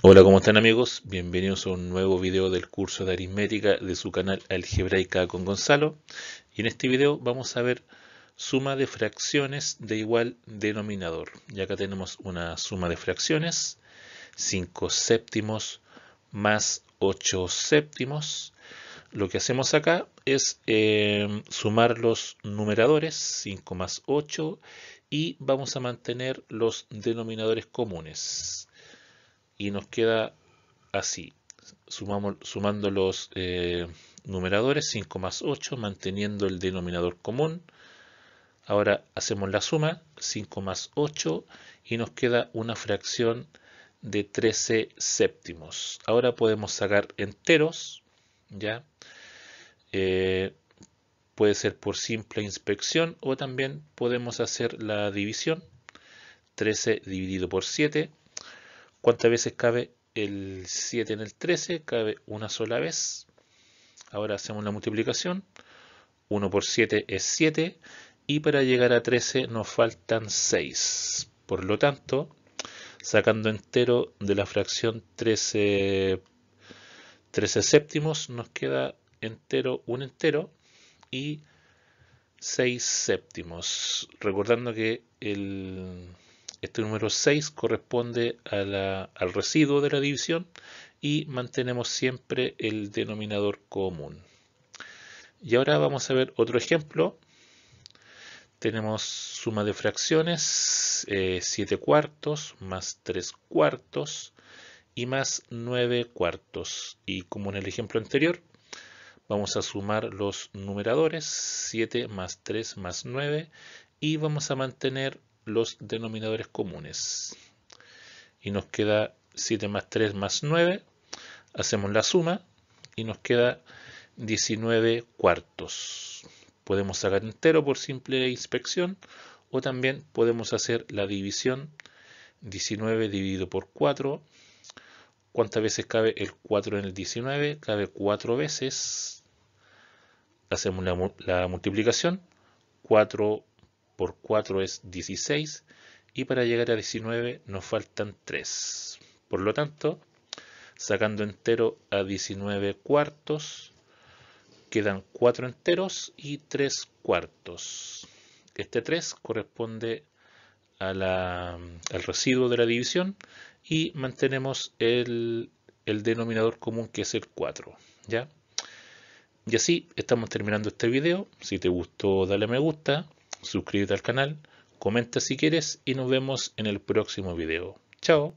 Hola, ¿cómo están amigos? Bienvenidos a un nuevo video del curso de aritmética de su canal Algebraica con Gonzalo. Y en este video vamos a ver suma de fracciones de igual denominador. Y acá tenemos una suma de fracciones, 5 séptimos más 8 séptimos. Lo que hacemos acá es eh, sumar los numeradores, 5 más 8, y vamos a mantener los denominadores comunes y nos queda así. Sumamos, sumando los eh, numeradores, 5 más 8, manteniendo el denominador común. Ahora hacemos la suma, 5 más 8, y nos queda una fracción de 13 séptimos. Ahora podemos sacar enteros, ¿ya? Eh, puede ser por simple inspección o también podemos hacer la división. 13 dividido por 7 ¿Cuántas veces cabe el 7 en el 13? Cabe una sola vez. Ahora hacemos la multiplicación. 1 por 7 es 7 y para llegar a 13 nos faltan 6. Por lo tanto, sacando entero de la fracción 13, 13 séptimos nos queda entero un entero y 6 séptimos. Recordando que el este número 6 corresponde al residuo de la división y mantenemos siempre el denominador común. Y ahora vamos a ver otro ejemplo. Tenemos suma de fracciones, 7 eh, cuartos más 3 cuartos y más 9 cuartos. Y como en el ejemplo anterior, vamos a sumar los numeradores, 7 más 3 más 9, y vamos a mantener los denominadores comunes. Y nos queda 7 más 3 más 9. Hacemos la suma y nos queda 19 cuartos. Podemos sacar entero por simple inspección o también podemos hacer la división 19 dividido por 4. ¿Cuántas veces cabe el 4 en el 19? Cabe 4 veces. Hacemos la, multiplicación. 4 por 4 es 16 y para llegar a 19 nos faltan 3. Por lo tanto, sacando entero a 19 cuartos, quedan 4 enteros y 3 cuartos. Este 3 corresponde a al residuo de la división y mantenemos el, denominador común que es el 4. ¿ya? Y así estamos terminando este video. Si te gustó, dale me gusta suscríbete al canal, comenta si quieres y nos vemos en el próximo video. Chao.